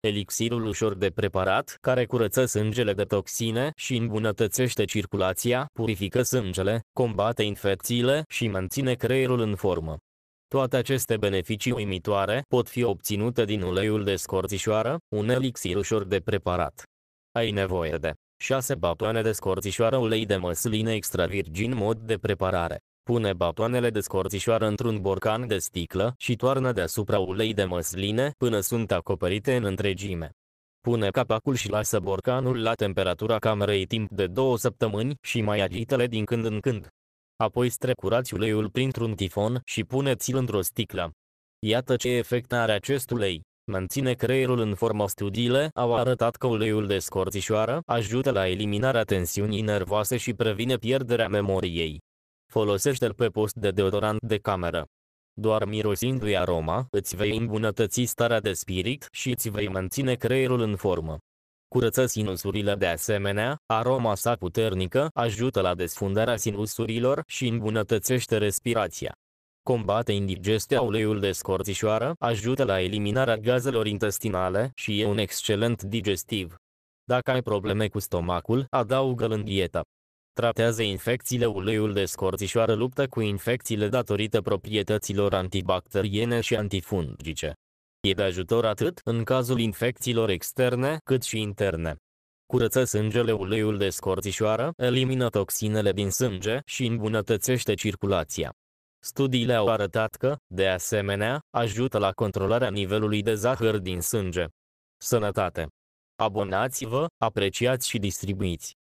Elixirul ușor de preparat, care curăță sângele de toxine și îmbunătățește circulația, purifică sângele, combate infecțiile și menține creierul în formă. Toate aceste beneficii uimitoare pot fi obținute din uleiul de scorțișoară, un elixir ușor de preparat. Ai nevoie de 6 batoane de scorțișoară ulei de măsline extra virgin mod de preparare. Pune batoanele de scorțișoară într-un borcan de sticlă și toarnă deasupra ulei de măsline până sunt acoperite în întregime. Pune capacul și lasă borcanul la temperatura camerei timp de două săptămâni și mai agitele din când în când. Apoi strecurați uleiul printr-un tifon și puneți-l într-o sticlă. Iată ce efect are acest ulei. Menține creierul în formă studiile au arătat că uleiul de scorțișoară ajută la eliminarea tensiunii nervoase și previne pierderea memoriei. Folosește-l pe post de deodorant de cameră. Doar mirosindu-i aroma, îți vei îmbunătăți starea de spirit și îți vei menține creierul în formă. Curăță sinusurile de asemenea, aroma sa puternică ajută la desfundarea sinusurilor și îmbunătățește respirația. Combate indigestia uleiul de scorțișoară, ajută la eliminarea gazelor intestinale și e un excelent digestiv. Dacă ai probleme cu stomacul, adaugă-l în dietă tratează infecțiile uleiul de scorțișoară luptă cu infecțiile datorită proprietăților antibacteriene și antifungice. E de ajutor atât în cazul infecțiilor externe cât și interne. Curăță sângele uleiul de scorțișoară, elimină toxinele din sânge și îmbunătățește circulația. Studiile au arătat că, de asemenea, ajută la controlarea nivelului de zahăr din sânge. Sănătate! Abonați-vă, apreciați și distribuiți!